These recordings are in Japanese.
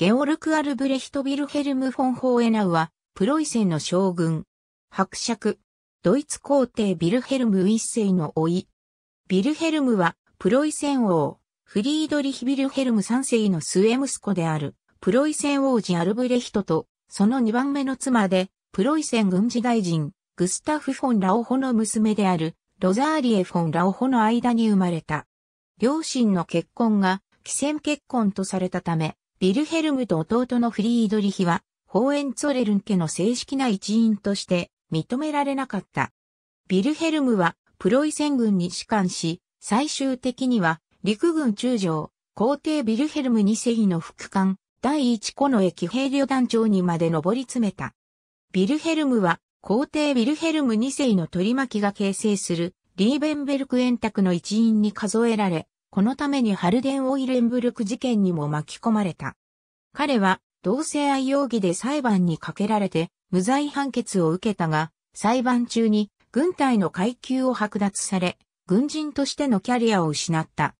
ゲオルク・アルブレヒト・ビルヘルム・フォン・ホーエナウは、プロイセンの将軍、伯爵、ドイツ皇帝ビルヘルム一世の甥。ビルヘルムは、プロイセン王、フリードリヒ・ビルヘルム三世の末息子である、プロイセン王子アルブレヒトと、その2番目の妻で、プロイセン軍事大臣、グスタフ・フォン・ラオホの娘である、ロザーリエ・フォン・ラオホの間に生まれた。両親の結婚が、既戦結婚とされたため、ビルヘルムと弟のフリードリヒは、ホーエンツォレルン家の正式な一員として認められなかった。ビルヘルムはプロイセン軍に士官し、最終的には陸軍中将、皇帝ビルヘルム2世の副官、第1個の駅兵旅団長にまで上り詰めた。ビルヘルムは皇帝ビルヘルム2世の取り巻きが形成するリーベンベルク円卓の一員に数えられ、このためにハルデン・オイレンブルク事件にも巻き込まれた。彼は同性愛容疑で裁判にかけられて無罪判決を受けたが、裁判中に軍隊の階級を剥奪され、軍人としてのキャリアを失った。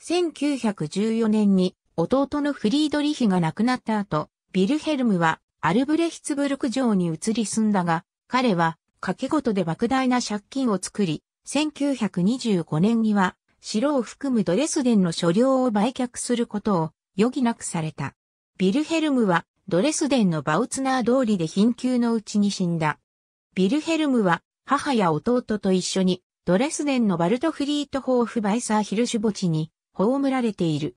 1914年に弟のフリードリヒが亡くなった後、ビルヘルムはアルブレヒツブルク城に移り住んだが、彼は掛け事で莫大な借金を作り、1925年には城を含むドレスデンの所領を売却することを余儀なくされた。ビルヘルムはドレスデンのバウツナー通りで貧窮のうちに死んだ。ビルヘルムは母や弟と一緒にドレスデンのバルトフリートホーフバイサーヒルシュ墓地に葬られている。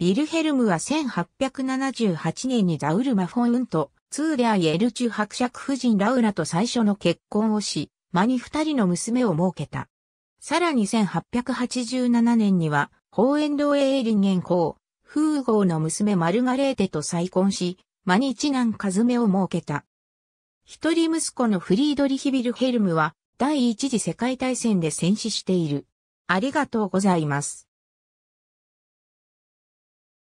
ビルヘルムは1878年にザウルマ・フォンとツーレア・イエルチュ伯爵夫人ラウラと最初の結婚をし、間に二人の娘を設けた。さらに1887年には、ホーエンロエーリン元公、風豪の娘マルガレーテと再婚し、間に一男カズメを設けた。一人息子のフリードリヒビルヘルムは、第一次世界大戦で戦死している。ありがとうございます。